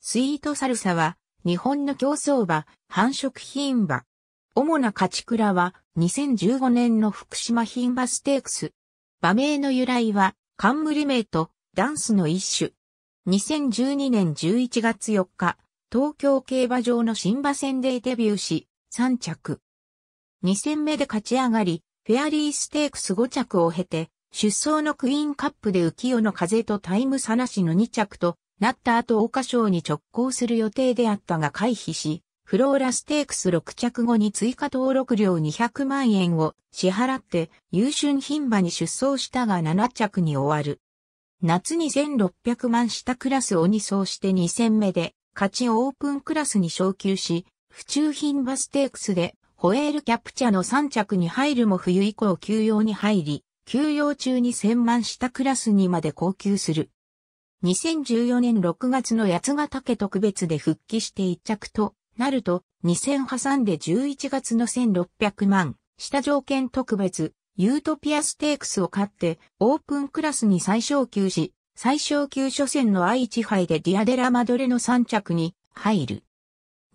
スイートサルサは、日本の競争馬、繁殖品馬。主な勝ち倉は、2015年の福島品馬ステークス。馬名の由来は、冠名とダンスの一種。2012年11月4日、東京競馬場の新馬戦でデビューし、3着。2戦目で勝ち上がり、フェアリーステークス5着を経て、出走のクイーンカップで浮世の風とタイム差なしの2着と、なった後桜花賞に直行する予定であったが回避し、フローラステークス6着後に追加登録料200万円を支払って優春品馬に出走したが7着に終わる。夏に1600万下クラスを2走して2戦目で勝ちオープンクラスに昇級し、府中品馬ステークスでホエールキャプチャの3着に入るも冬以降休養に入り、休養中に1000万下クラスにまで降級する。2014年6月の八ヶ岳特別で復帰して一着となると、2000挟んで11月の1600万、下条件特別、ユートピアステークスを勝って、オープンクラスに最小級し、最小級初戦の愛知杯でディアデラマドレの3着に入る。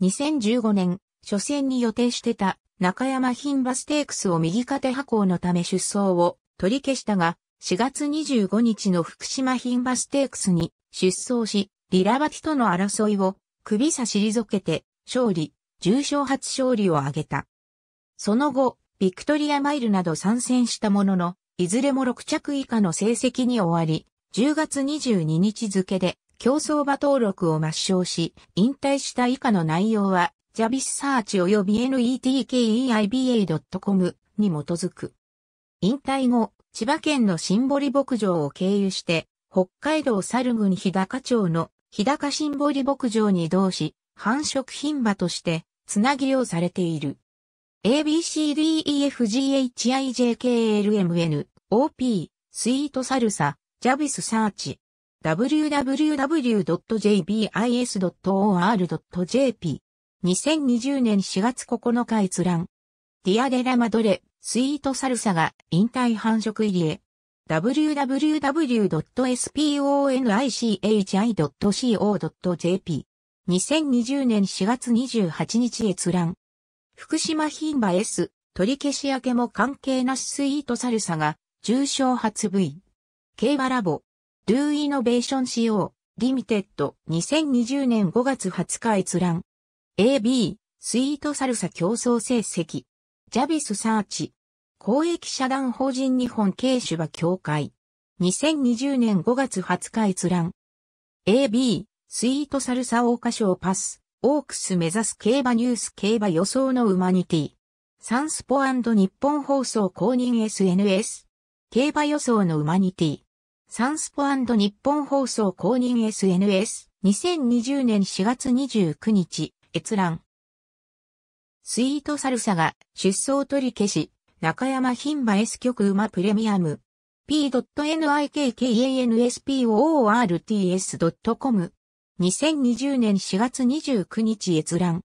2015年、初戦に予定してた中山牝馬ステークスを右肩破行のため出走を取り消したが、4月25日の福島品馬ステークスに出走し、リラバティとの争いを首差し退けて勝利、重賞初勝利を挙げた。その後、ビクトリアマイルなど参戦したものの、いずれも6着以下の成績に終わり、10月22日付で競争馬登録を抹消し、引退した以下の内容は、ジャビスサーチ及び netkeiba.com に基づく。引退後、千葉県のシンボリ牧場を経由して、北海道猿郡日高町の日高シンボリ牧場に移動し、繁殖品場として、つなぎをされている。ABCDEFGHIJKLMN、OP、スイートサルサ、ジャビスサーチ。www.jbis.or.jp2020 年4月9日閲覧。ディアデラマドレ、スイートサルサが引退繁殖入りへ。www.sponich.co.jp 2020年4月28日閲覧。福島牝馬 S、取り消し明けも関係なしスイートサルサが、重症発位。競馬ラボ、ルーイノベーション CO、リミテッド、2020年5月20日閲覧。AB、スイートサルサ競争成績。ジャビスサーチ。公益社団法人日本軽手場協会。2020年5月20日閲覧。AB、スイートサルサ桜花賞パス、オークス目指す競馬ニュース競馬予想のウマニティ。サンスポ日本放送公認 SNS。競馬予想のウマニティ。サンスポ日本放送公認 SNS。2020年4月29日、閲覧。スイートサルサが出走取り消し、中山牝馬 S 曲馬プレミアム。p.nikkanspoorts.com 2020年4月29日閲覧。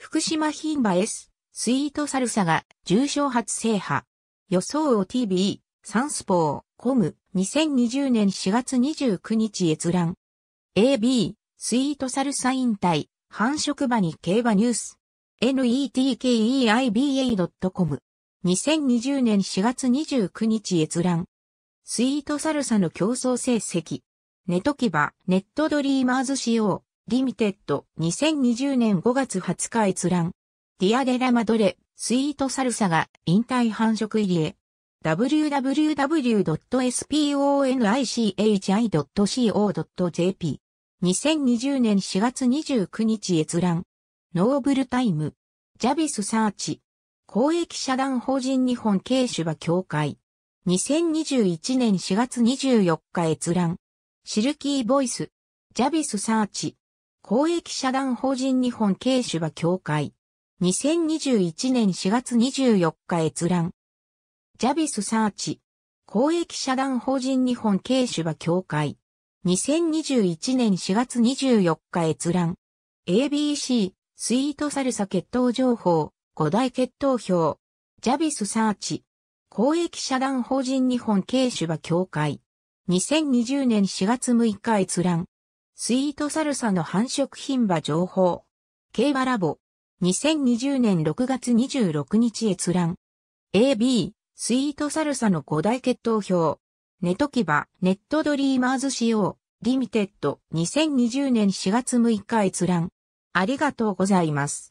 福島牝馬 S、スイートサルサが重賞初制覇。予想を TV、サンスポー、コム、2020年4月29日閲覧。AB、スイートサルサ引退、繁殖馬に競馬ニュース。netkeiba.com。2020年4月29日閲覧。スイートサルサの競争成績。ネトキバ、ネットドリーマーズ仕様、リミテッド、2020年5月20日閲覧。ディアデラマドレ、スイートサルサが引退繁殖入りへ。www.sponichi.co.jp。2020年4月29日閲覧。ノーブルタイム、ジャビスサーチ、公益社団法人日本経場協会、2021年4月24日閲覧、シルキーボイス、ジャビスサーチ、公益社団法人日本経場協会、2021年4月24日閲覧、ジャビスサーチ、公益社団法人日本経場協会、2021年4月24日閲覧、ABC、スイートサルサ血闘情報、五大血闘表、ジャビスサーチ、公益社団法人日本軽主馬協会、2020年4月6日閲覧、スイートサルサの繁殖品馬情報、競馬ラボ、2020年6月26日閲覧、AB、スイートサルサの五大血闘表、ネトキバ、ネットドリーマーズ仕様、リミテッド、2020年4月6日閲覧。ありがとうございます。